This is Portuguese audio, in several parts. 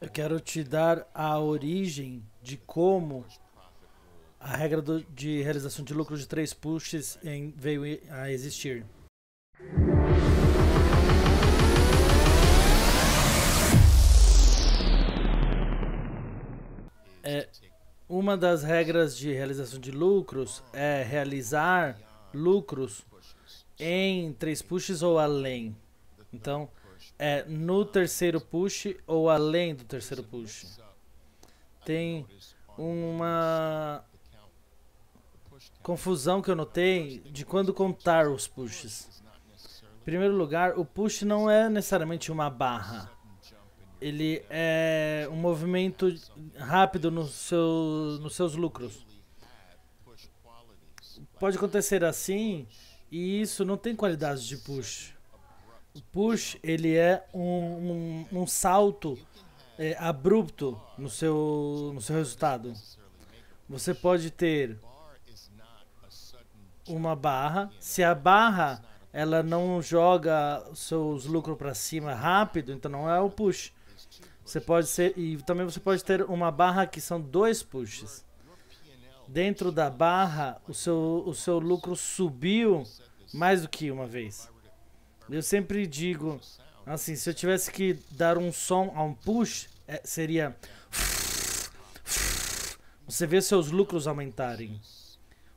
Eu quero te dar a origem de como a regra do, de realização de lucro de três pushes em, veio a existir. É, uma das regras de realização de lucros é realizar lucros em três pushes ou além. Então, é no terceiro push ou além do terceiro push. Tem uma confusão que eu notei de quando contar os pushes. Em primeiro lugar, o push não é necessariamente uma barra. Ele é um movimento rápido no seu, nos seus lucros. Pode acontecer assim, e isso não tem qualidade de push push ele é um, um, um salto é, abrupto no seu, no seu resultado. Você pode ter uma barra. Se a barra ela não joga seus lucros para cima rápido, então não é o push. Você pode ser e também você pode ter uma barra que são dois pushes. Dentro da barra, o seu o seu lucro subiu mais do que uma vez. Eu sempre digo, assim, se eu tivesse que dar um som a um push, é, seria. Você vê seus lucros aumentarem.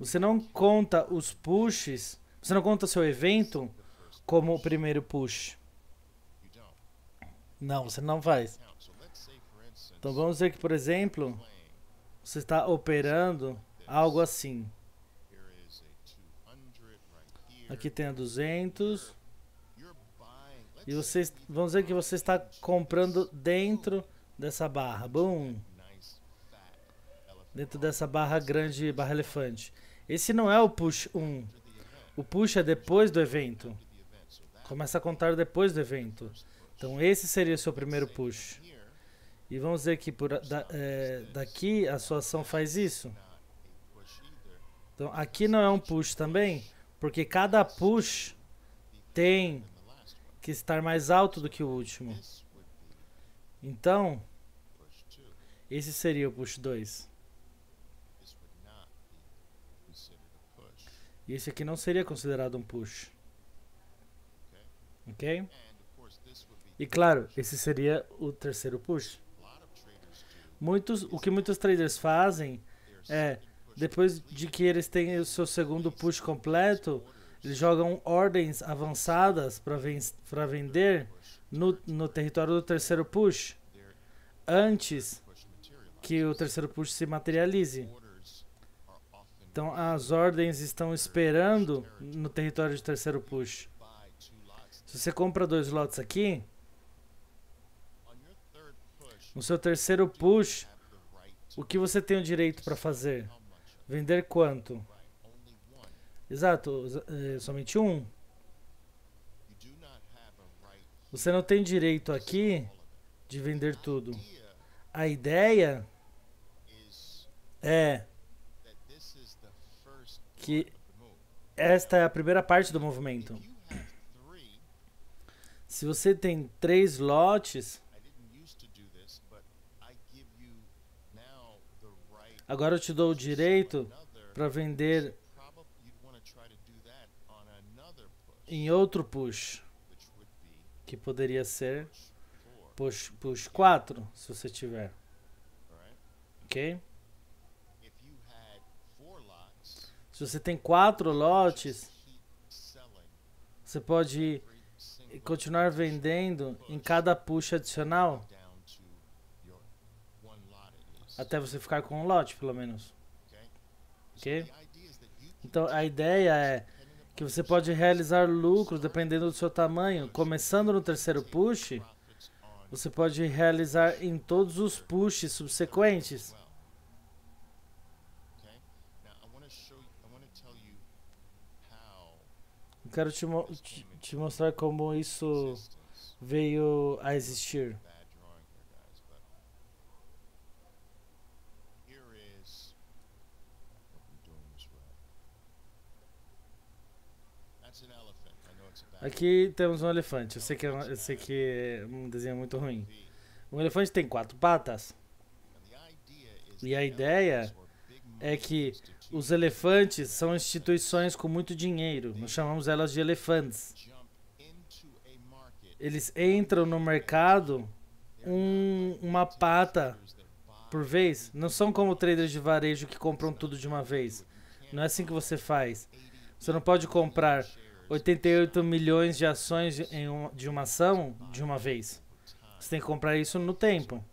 Você não conta os pushes, você não conta seu evento como o primeiro push. Não, você não faz. Então vamos dizer que, por exemplo, você está operando algo assim. Aqui tem a 200. E vocês, vamos dizer que você está comprando dentro dessa barra. Boom. Dentro dessa barra grande, barra elefante. Esse não é o push 1. O push é depois do evento. Começa a contar depois do evento. Então esse seria o seu primeiro push. E vamos dizer que por, da, é, daqui a sua ação faz isso. Então aqui não é um push também, porque cada push tem que estar mais alto do que o último. Então, esse seria o push 2. E esse aqui não seria considerado um push. Ok? E claro, esse seria o terceiro push. Muitos, o que muitos traders fazem é, depois de que eles têm o seu segundo push completo, eles jogam ordens avançadas para ven vender no, no território do terceiro push antes que o terceiro push se materialize. Então as ordens estão esperando no território do terceiro push. Se você compra dois lotes aqui, no seu terceiro push, o que você tem o direito para fazer? Vender quanto? Exato, eh, somente um. Você não tem direito aqui de vender tudo. A ideia é que esta é a primeira parte do movimento. Se você tem três lotes, agora eu te dou o direito para vender em outro push, que poderia ser push, push 4, se você tiver. Ok? Se você tem quatro lotes, você pode continuar vendendo em cada push adicional até você ficar com um lote, pelo menos. Ok? Então a ideia é que você pode realizar lucros dependendo do seu tamanho. Começando no terceiro push, você pode realizar em todos os pushes subsequentes. Eu quero te, mo te mostrar como isso veio a existir. Aqui temos um elefante. Eu sei que é um, eu sei que é um desenho muito ruim. Um elefante tem quatro patas. E a ideia é que os elefantes são instituições com muito dinheiro. Nós chamamos elas de elefantes. Eles entram no mercado um, uma pata por vez. Não são como traders de varejo que compram tudo de uma vez. Não é assim que você faz. Você não pode comprar 88 milhões de ações de, um, de uma ação de uma vez. Você tem que comprar isso no tempo.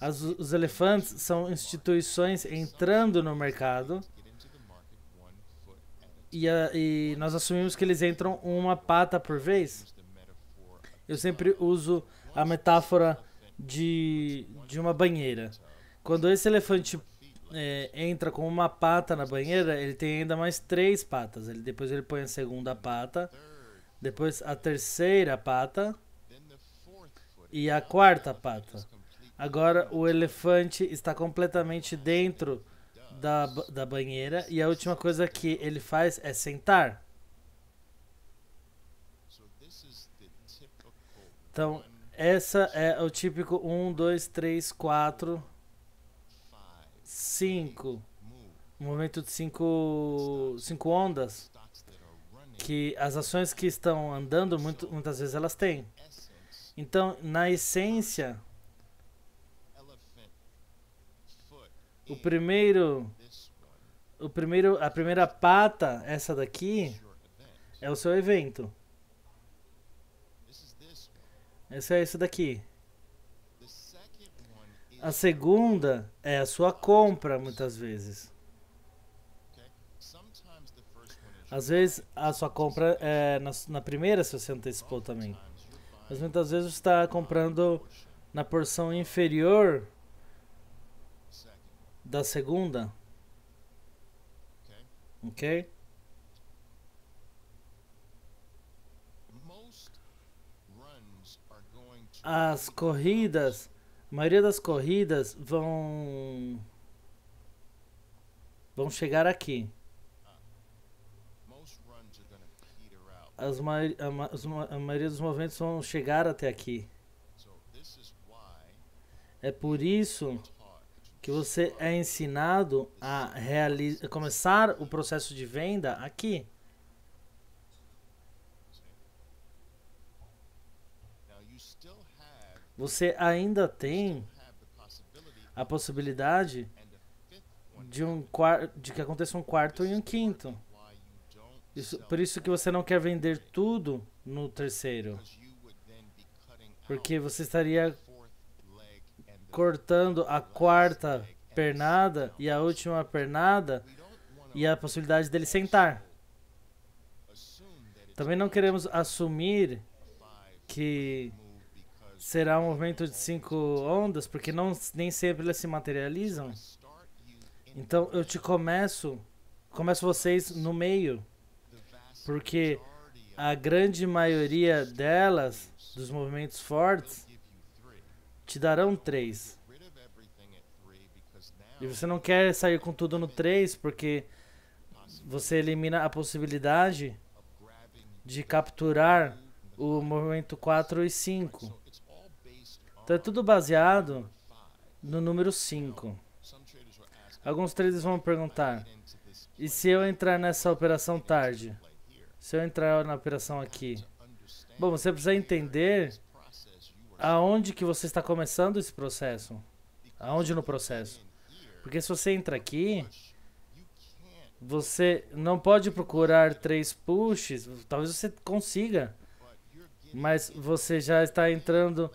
As, os elefantes são instituições entrando no mercado e, a, e nós assumimos que eles entram uma pata por vez. Eu sempre uso a metáfora de, de uma banheira. Quando esse elefante é, entra com uma pata na banheira, ele tem ainda mais três patas. Ele, depois ele põe a segunda pata, depois a terceira pata e a quarta pata. Agora o elefante está completamente dentro da, da banheira e a última coisa que ele faz é sentar. Então, essa é o típico 1, 2, 3, 4 cinco. Um movimento de cinco, cinco ondas. Que as ações que estão andando, muito, muitas vezes elas têm. Então, na essência, o primeiro o primeiro a primeira pata essa daqui é o seu evento essa é esse daqui a segunda é a sua compra, muitas vezes. Às vezes a sua compra é na, na primeira, se você antecipou também. Mas muitas vezes você está comprando na porção inferior da segunda. Ok? As corridas a maioria das corridas vão vão chegar aqui. As mai a, ma a maioria dos movimentos vão chegar até aqui. É por isso que você é ensinado a começar o processo de venda aqui. Você ainda tem a possibilidade de um de que aconteça um quarto e um quinto. Isso, por isso que você não quer vender tudo no terceiro. Porque você estaria cortando a quarta pernada e a última pernada e a possibilidade dele sentar. Também não queremos assumir que Será um movimento de cinco ondas, porque não, nem sempre elas se materializam. Então eu te começo, começo vocês no meio, porque a grande maioria delas, dos movimentos fortes, te darão três. E você não quer sair com tudo no 3 porque você elimina a possibilidade de capturar o movimento 4 e 5. Então é tudo baseado no número 5. Alguns traders vão perguntar: e se eu entrar nessa operação tarde? Se eu entrar na operação aqui? Bom, você precisa entender aonde que você está começando esse processo. Aonde no processo. Porque se você entra aqui, você não pode procurar três pushes. Talvez você consiga. Mas você já está entrando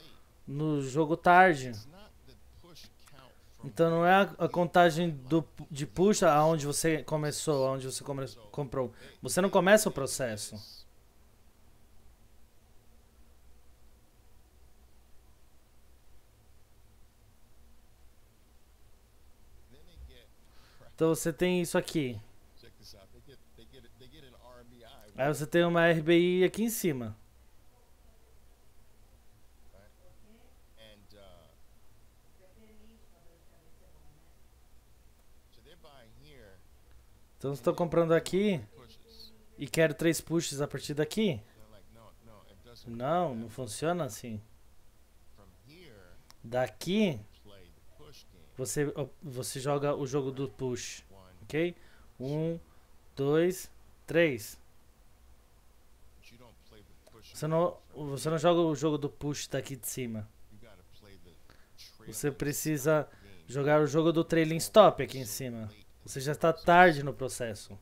no jogo tarde. Então não é a contagem do, de puxa aonde você começou, aonde você come, comprou. Você não começa o processo. Então você tem isso aqui. Aí você tem uma RBI aqui em cima. Então estou comprando aqui e quero três pushes a partir daqui? Não, não funciona assim. Daqui você, você joga o jogo do push, ok? Um, dois, três. Você não, você não joga o jogo do push daqui de cima. Você precisa Jogar o jogo do trailing stop aqui em cima. Você já está tarde no processo.